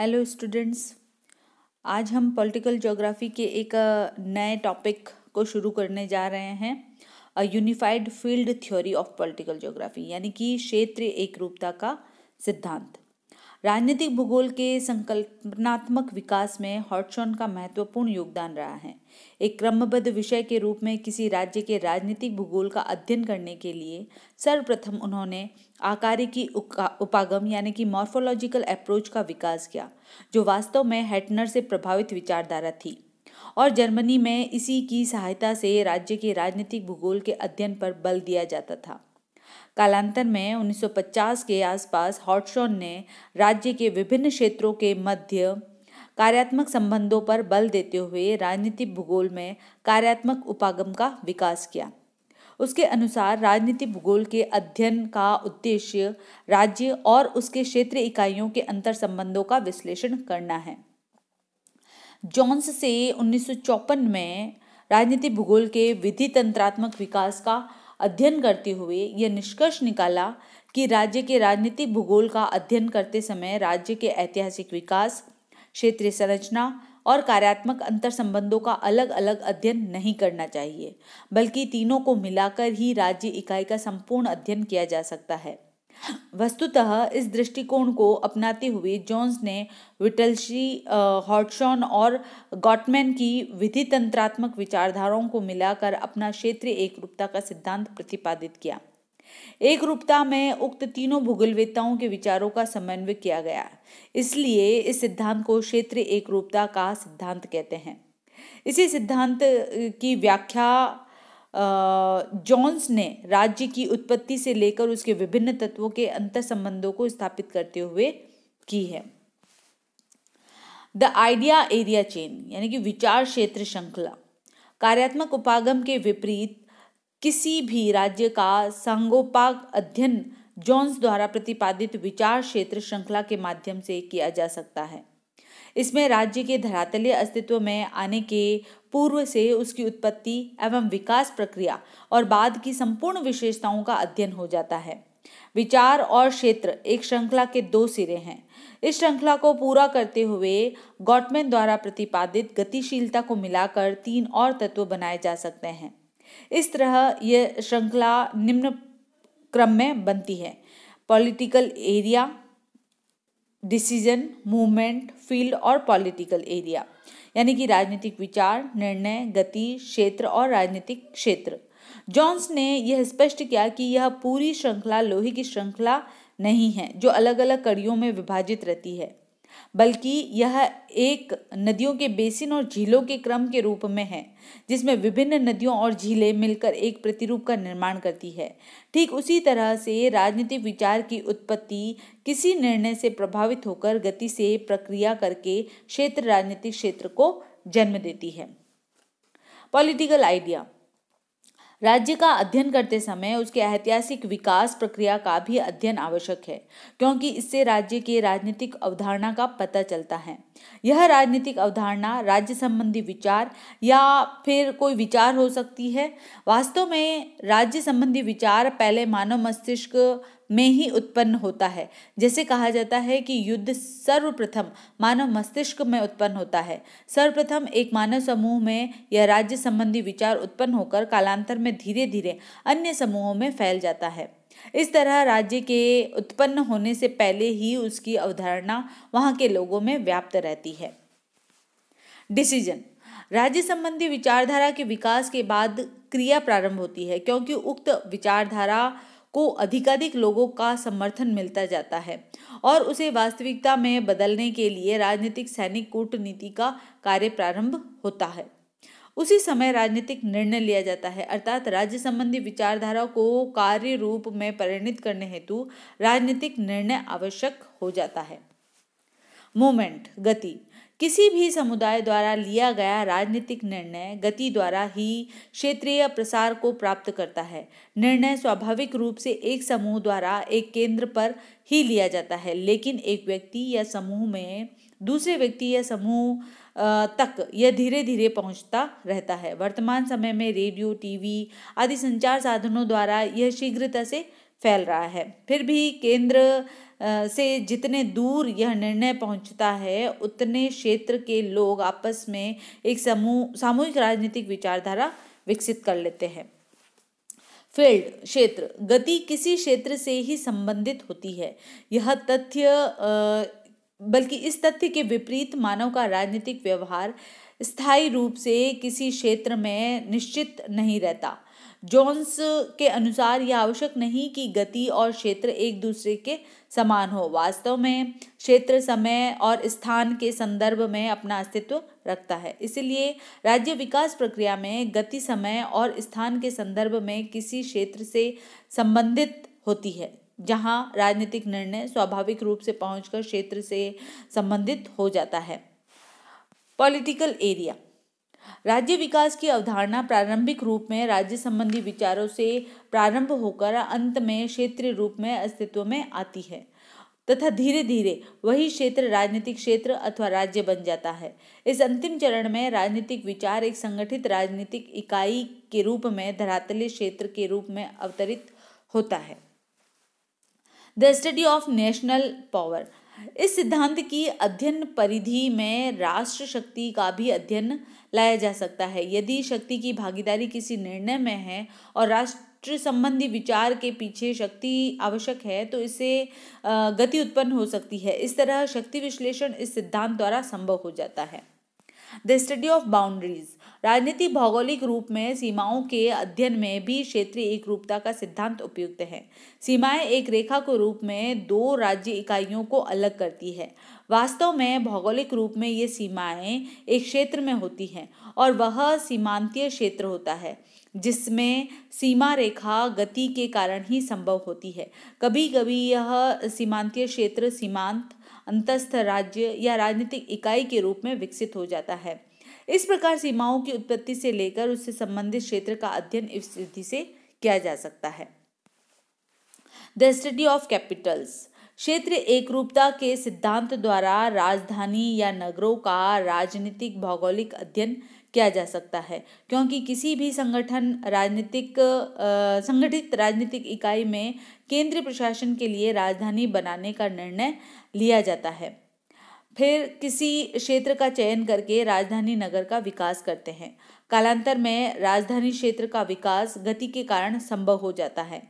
Hello students आज हम political geography के एक नए टॉपिक को शुरू करने जा रहे हैं unified field theory of political geography यानी कि क्षेत्रीय एकरूपता का सिद्धांत राजनीतिक भूगोल के संकल्पनात्मक विकास में हॉटसॉन का महत्वपूर्ण योगदान रहा है एक क्रमबद्ध विषय के रूप में किसी राज्य के राजनीतिक भूगोल का अध्ययन करने के लिए सर्वप्रथम उन्होंने आकारी की उपागम यानी कि मॉर्फोलॉजिकल अप्रोच का विकास किया जो वास्तव में हेटनर से प्रभावित विचारधारा थी और जर्मनी में इसी की सहायता से राज्य के राजनीतिक भूगोल के अध्ययन पर बल दिया जाता था कालांतर में 1950 के आसपास हॉटसन ने राज्य के विभिन्न क्षेत्रों के मध्य कार्यात्मक संबंधों पर बल देते हुए राजनीतिक भूगोल में कार्यात्मक उपागम का विकास किया उसके अनुसार राजनीतिक भूगोल के अध्ययन का उद्देश्य राज्य और उसके क्षेत्र इकाइयों के अंतर संबंधों का विश्लेषण करना है जॉन्स से उन्नीस में राजनीतिक भूगोल के विधि तंत्रात्मक विकास का अध्ययन करते हुए यह निष्कर्ष निकाला कि राज्य के राजनीतिक भूगोल का अध्ययन करते समय राज्य के ऐतिहासिक विकास क्षेत्रीय संरचना और कार्यात्मक अंतर संबंधों का अलग अलग अध्ययन नहीं करना चाहिए बल्कि तीनों को मिलाकर ही राज्य इकाई का संपूर्ण अध्ययन किया जा सकता है वस्तुतः इस दृष्टिकोण को अपनाते हुए जॉन्स ने विटलशी हॉटशॉन और गॉटमैन की विधि तंत्रात्मक विचारधाराओं को मिलाकर अपना क्षेत्रीय एकरूपता का सिद्धांत प्रतिपादित किया एक रूपता में उक्त तीनों भूगोलवेताओं के विचारों का समन्वय किया गया इसलिए इस सिद्धांत को क्षेत्रीय एकरूपता का सिद्धांत कहते हैं इसी सिद्धांत की व्याख्या जॉन्स ने राज्य की उत्पत्ति से लेकर उसके विभिन्न तत्वों के अंतर संबंधों को स्थापित करते हुए की है द आइडिया एरिया चेन यानी कि विचार क्षेत्र श्रृंखला कार्यात्मक उपागम के विपरीत किसी भी राज्य का संगोपाग अध्ययन जॉन्स द्वारा प्रतिपादित विचार क्षेत्र श्रृंखला के माध्यम से किया जा सकता है इसमें राज्य के धरातलीय अस्तित्व में आने के पूर्व से उसकी उत्पत्ति एवं विकास प्रक्रिया और बाद की संपूर्ण विशेषताओं का अध्ययन हो जाता है विचार और क्षेत्र एक श्रृंखला के दो सिरे हैं इस श्रृंखला को पूरा करते हुए गॉटमैन द्वारा प्रतिपादित गतिशीलता को मिलाकर तीन और तत्व बनाए जा सकते हैं इस तरह यह श्रृंखला निम्न क्रम में बनती है political area decision movement field और पॉलिटिकल एरिया यानी कि राजनीतिक विचार निर्णय गति क्षेत्र और राजनीतिक क्षेत्र जॉन्स ने यह स्पष्ट किया कि यह पूरी श्रृंखला लोहे की श्रृंखला नहीं है जो अलग अलग कड़ियों में विभाजित रहती है बल्कि यह एक नदियों के बेसिन और झीलों के क्रम के रूप में है जिसमें विभिन्न नदियों और झीलें मिलकर एक प्रतिरूप का निर्माण करती है ठीक उसी तरह से राजनीतिक विचार की उत्पत्ति किसी निर्णय से प्रभावित होकर गति से प्रक्रिया करके क्षेत्र राजनीतिक क्षेत्र को जन्म देती है पॉलिटिकल आइडिया राज्य का अध्ययन करते समय उसके ऐतिहासिक विकास प्रक्रिया का भी अध्ययन आवश्यक है क्योंकि इससे राज्य के राजनीतिक अवधारणा का पता चलता है यह राजनीतिक अवधारणा राज्य संबंधी विचार या फिर कोई विचार हो सकती है वास्तव में राज्य संबंधी विचार पहले मानव मस्तिष्क में ही उत्पन्न होता है जैसे कहा जाता है कि युद्ध सर्वप्रथम मानव मस्तिष्क में उत्पन्न होता है सर्वप्रथम एक मानव समूह में यह राज्य संबंधी विचार उत्पन्न होकर कालांतर में धीरे धीरे अन्य समूहों में फैल जाता है इस तरह राज्य के उत्पन्न होने से पहले ही उसकी अवधारणा वहां के लोगों में व्याप्त रहती है डिसीजन राज्य संबंधी विचारधारा के विकास के बाद क्रिया प्रारंभ होती है क्योंकि उक्त विचारधारा को अधिकाधिक लोगों का समर्थन मिलता जाता है और उसे वास्तविकता में बदलने के लिए राजनीतिक सैनिक कूटनीति का कार्य प्रारंभ होता है उसी समय राजनीतिक निर्णय लिया जाता है अर्थात राज्य संबंधी विचारधारा को कार्य रूप में परिणित करने हेतु राजनीतिक निर्णय आवश्यक हो जाता है मूवमेंट गति किसी भी समुदाय द्वारा लिया गया राजनीतिक निर्णय गति द्वारा ही क्षेत्रीय प्रसार को प्राप्त करता है निर्णय स्वाभाविक रूप से एक समूह द्वारा एक केंद्र पर ही लिया जाता है लेकिन एक व्यक्ति या समूह में दूसरे व्यक्ति या समूह तक यह धीरे धीरे पहुंचता रहता है वर्तमान समय में रेडियो टीवी आदि संचार साधनों द्वारा यह शीघ्रता से फैल रहा है फिर भी केंद्र से जितने दूर यह निर्णय पहुंचता है उतने क्षेत्र के लोग आपस में एक समूह सामूहिक राजनीतिक विचारधारा विकसित कर लेते हैं फील्ड क्षेत्र गति किसी क्षेत्र से ही संबंधित होती है यह तथ्य बल्कि इस तथ्य के विपरीत मानव का राजनीतिक व्यवहार स्थायी रूप से किसी क्षेत्र में निश्चित नहीं रहता जोन्स के अनुसार यह आवश्यक नहीं कि गति और क्षेत्र एक दूसरे के समान हो वास्तव में क्षेत्र समय और स्थान के संदर्भ में अपना अस्तित्व रखता है इसलिए राज्य विकास प्रक्रिया में गति समय और स्थान के संदर्भ में किसी क्षेत्र से संबंधित होती है जहां राजनीतिक निर्णय स्वाभाविक रूप से पहुंचकर क्षेत्र से संबंधित हो जाता है पॉलिटिकल एरिया राज्य विकास की अवधारणा प्रारंभिक रूप में राज्य संबंधी विचारों से प्रारंभ होकर अंत में क्षेत्रीय रूप में अस्तित्व में आती है तथा धीरे धीरे वही क्षेत्र राजनीतिक क्षेत्र अथवा राज्य बन जाता है इस अंतिम चरण में राजनीतिक विचार एक संगठित राजनीतिक इकाई के रूप में धरातलीय क्षेत्र के रूप में अवतरित होता है the study of national power इस सिद्धांत की अध्ययन परिधि में राष्ट्र शक्ति का भी अध्ययन लाया जा सकता है यदि शक्ति की भागीदारी किसी निर्णय में है और राष्ट्र संबंधी विचार के पीछे शक्ति आवश्यक है तो इससे गति उत्पन्न हो सकती है इस तरह शक्ति विश्लेषण इस सिद्धांत द्वारा संभव हो जाता है द स्टडी ऑफ बाउंड्रीज राजनीति भौगोलिक रूप में सीमाओं के अध्ययन में भी क्षेत्रीय एक रूपता का सिद्धांत उपयुक्त है सीमाएं एक रेखा को रूप में दो राज्य इकाइयों को अलग करती है वास्तव में भौगोलिक रूप में ये सीमाएं एक क्षेत्र में होती हैं और वह सीमांतीय क्षेत्र होता है जिसमें सीमा रेखा गति के कारण ही संभव होती है कभी कभी यह सीमांतीय क्षेत्र सीमांत अंतस्थ राज्य या राजनीतिक इकाई के रूप में विकसित हो जाता है इस प्रकार सीमाओं की उत्पत्ति से लेकर उससे संबंधित क्षेत्र का अध्ययन इस स्थिति से किया जा सकता है द स्टडी ऑफ कैपिटल्स क्षेत्र एकरूपता के सिद्धांत द्वारा राजधानी या नगरों का राजनीतिक भौगोलिक अध्ययन किया जा सकता है क्योंकि किसी भी संगठन राजनीतिक संगठित राजनीतिक इकाई में केंद्रीय प्रशासन के लिए राजधानी बनाने का निर्णय लिया जाता है फिर किसी क्षेत्र का चयन करके राजधानी नगर का विकास करते हैं कालांतर में राजधानी क्षेत्र का विकास गति के कारण संभव हो जाता है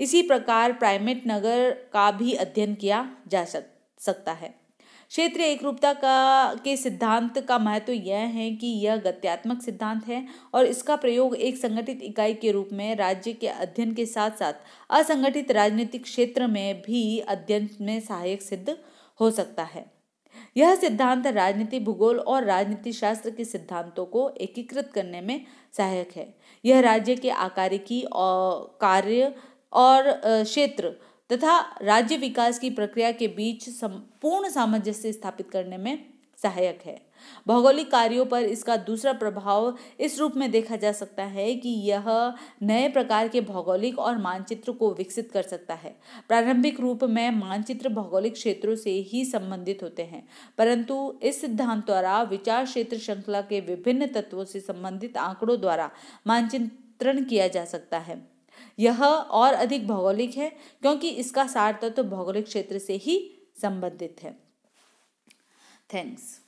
इसी प्रकार प्राइमेट नगर का भी अध्ययन किया जा सकता है क्षेत्रीय एक रूपता का के सिद्धांत का महत्व तो यह है कि यह गत्यात्मक सिद्धांत है और इसका प्रयोग एक संगठित इकाई के रूप में राज्य के अध्ययन के साथ साथ असंगठित राजनीतिक क्षेत्र में भी अध्ययन में सहायक सिद्ध हो सकता है यह सिद्धांत राजनीति भूगोल और राजनीति शास्त्र के सिद्धांतों को एकीकृत करने में सहायक है यह राज्य के आकारिकी और कार्य और क्षेत्र तथा राज्य विकास की प्रक्रिया के बीच संपूर्ण सामंजस्य स्थापित करने में सहायक है भौगोलिक कार्यों पर इसका दूसरा प्रभाव इस रूप में देखा जा सकता है कि यह नए प्रकार के भौगोलिक और मानचित्र को विकसित कर सकता है प्रारंभिक रूप में मानचित्र भौगोलिक क्षेत्रों से ही संबंधित होते हैं परंतु इस सिद्धांत द्वारा विचार क्षेत्र श्रृंखला के विभिन्न तत्वों से संबंधित आंकड़ों द्वारा मानचित्रण किया जा सकता है यह और अधिक भौगोलिक है क्योंकि इसका सार तत्व तो भौगोलिक क्षेत्र से ही संबंधित है Thanks.